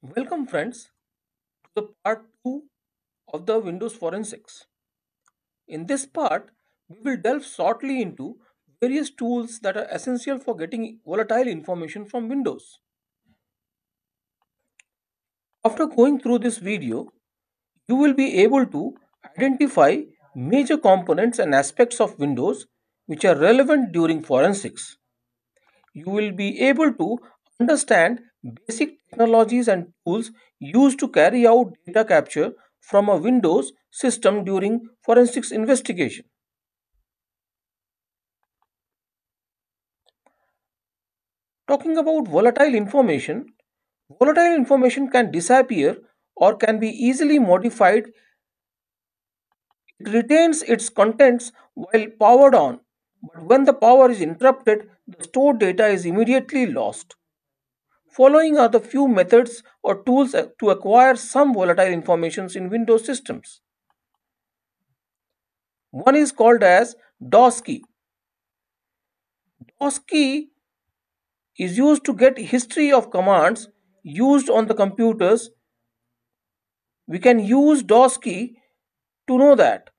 Welcome friends to the part 2 of the Windows Forensics. In this part, we will delve shortly into various tools that are essential for getting volatile information from Windows. After going through this video, you will be able to identify major components and aspects of Windows which are relevant during forensics. You will be able to understand basic technologies and tools used to carry out data capture from a Windows system during forensics investigation. Talking about volatile information, volatile information can disappear or can be easily modified. It retains its contents while powered on, but when the power is interrupted, the stored data is immediately lost. Following are the few methods or tools uh, to acquire some volatile informations in Windows systems. One is called as DOS key. DOS key is used to get history of commands used on the computers. We can use DOS key to know that.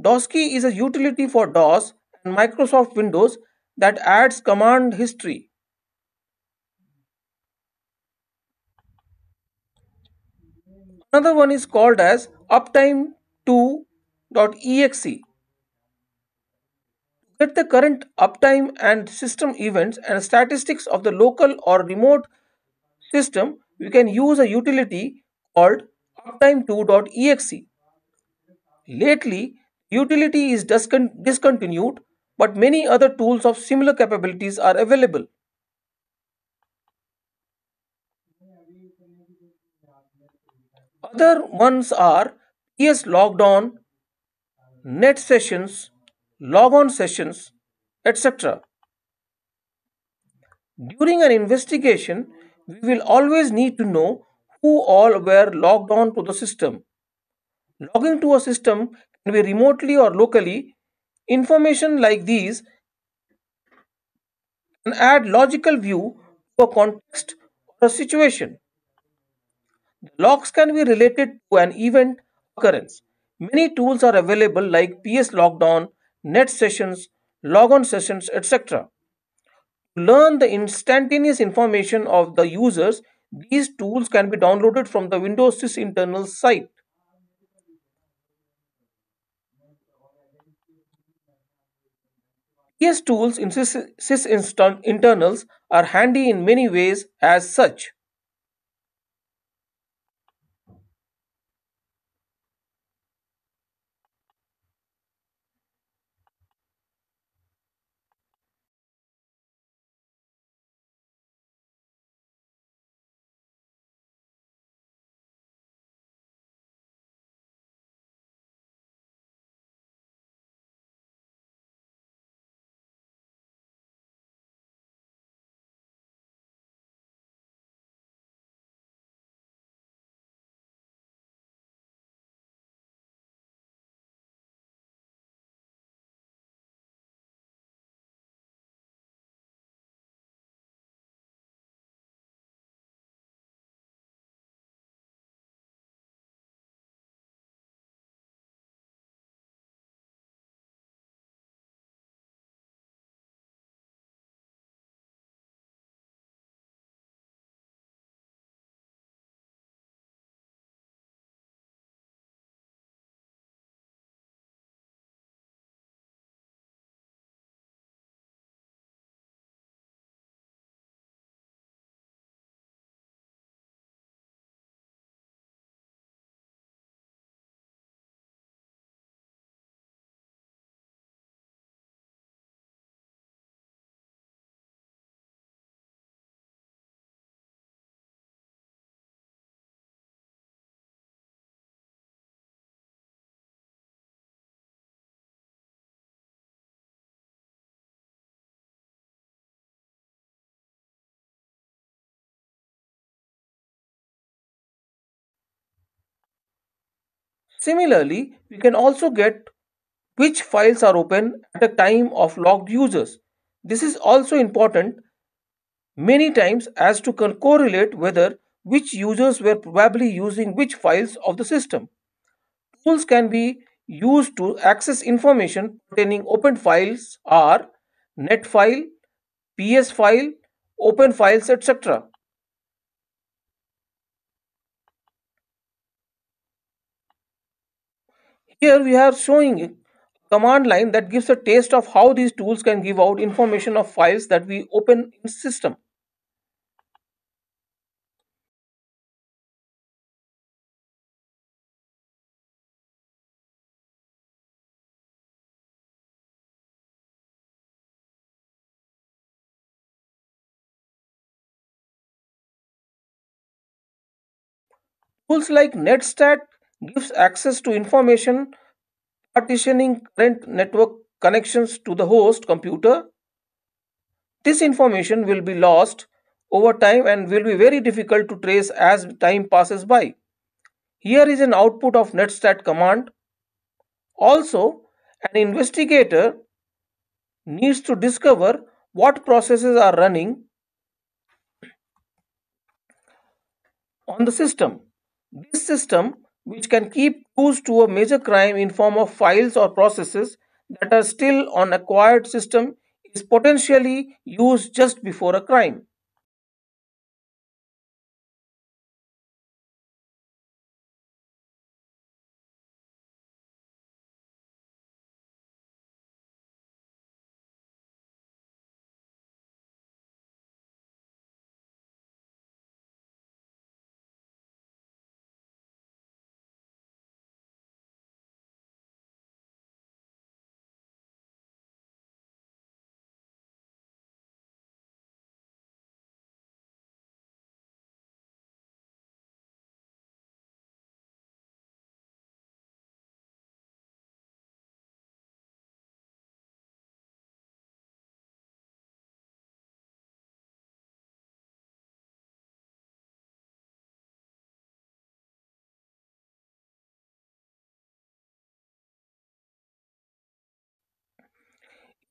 DOS key is a utility for DOS and Microsoft Windows that adds command history Another one is called as uptime2.exe. To get the current uptime and system events and statistics of the local or remote system, we can use a utility called uptime2.exe. Lately, utility is discontinued, but many other tools of similar capabilities are available. Other ones are ES logged on, net sessions, log on sessions, etc. During an investigation, we will always need to know who all were logged on to the system. Logging to a system can be remotely or locally. Information like these can add logical view to a context or a situation. Logs can be related to an event occurrence. Many tools are available like PS Lockdown, Net Sessions, Logon Sessions, etc. To learn the instantaneous information of the users, these tools can be downloaded from the Windows Sys internal site. PS tools in sys internals are handy in many ways as such. Similarly, we can also get which files are open at the time of logged users. This is also important many times as to correlate whether which users were probably using which files of the system. Tools can be used to access information containing open files are net file, PS file, open files etc. Here we are showing command line that gives a taste of how these tools can give out information of files that we open in system. Tools like netstat gives access to information partitioning current network connections to the host computer. This information will be lost over time and will be very difficult to trace as time passes by. Here is an output of netstat command. Also, an investigator needs to discover what processes are running on the system. This system which can keep clues to a major crime in form of files or processes that are still on acquired system is potentially used just before a crime.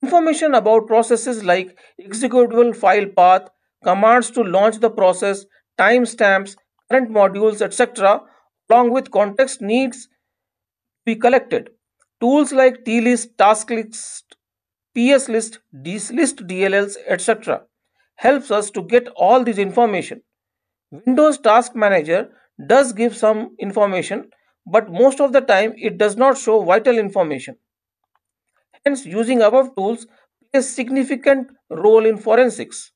Information about processes like executable file path, commands to launch the process, timestamps, current modules, etc. along with context needs be collected. Tools like TList, task list, PS list, list DLLs, etc. helps us to get all this information. Windows Task Manager does give some information, but most of the time it does not show vital information using above tools play a significant role in forensics.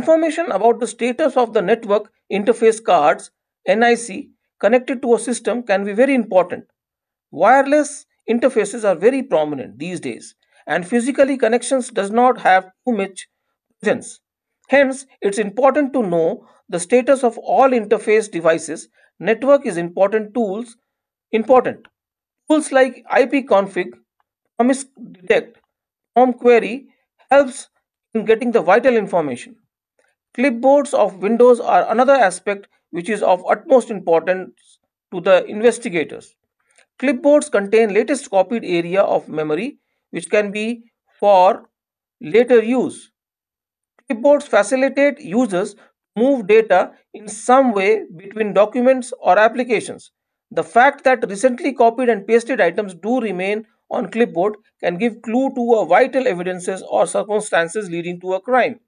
Information about the status of the network interface cards NIC connected to a system can be very important. Wireless interfaces are very prominent these days and physically connections does not have too much presence. Hence, it's important to know the status of all interface devices. Network is important tools important. Tools like ipconfig, promise detect, prom query helps in getting the vital information. Clipboards of windows are another aspect which is of utmost importance to the investigators. Clipboards contain latest copied area of memory which can be for later use. Clipboards facilitate users move data in some way between documents or applications. The fact that recently copied and pasted items do remain on clipboard can give clue to a vital evidences or circumstances leading to a crime.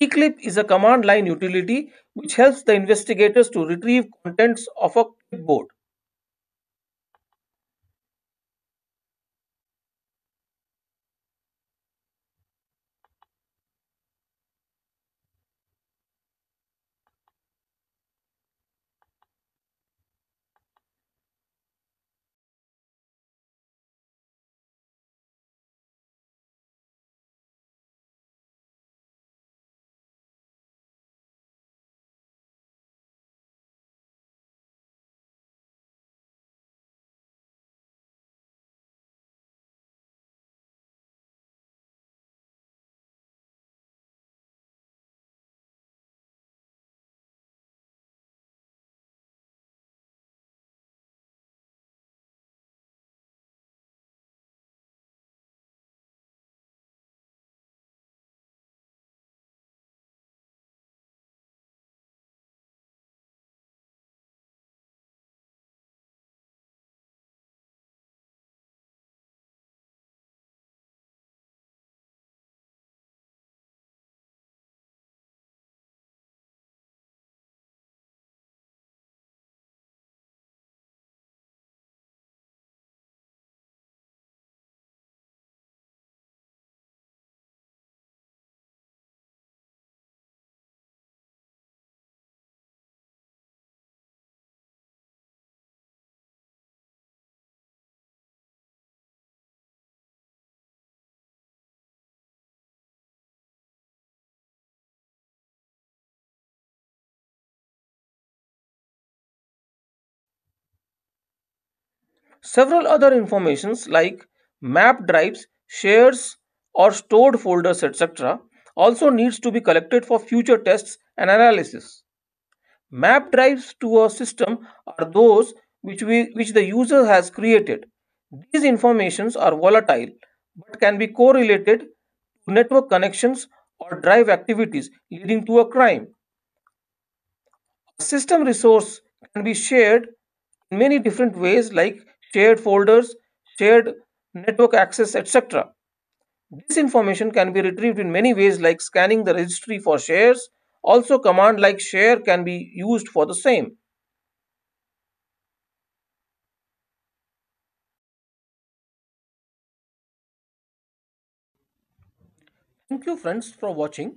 Eclip is a command line utility which helps the investigators to retrieve contents of a clipboard. Several other informations like map drives, shares or stored folders etc. also needs to be collected for future tests and analysis. Map drives to a system are those which, we, which the user has created. These informations are volatile but can be correlated to network connections or drive activities leading to a crime. A system resource can be shared in many different ways like shared folders, shared network access, etc. This information can be retrieved in many ways like scanning the registry for shares. Also command like share can be used for the same. Thank you friends for watching.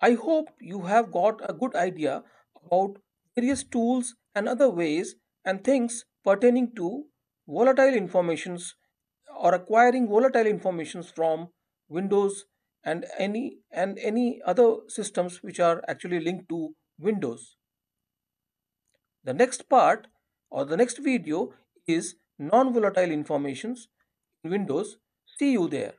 I hope you have got a good idea about various tools and other ways and things pertaining to volatile informations or acquiring volatile informations from Windows and any and any other systems which are actually linked to Windows. The next part or the next video is non-volatile informations in Windows. See you there.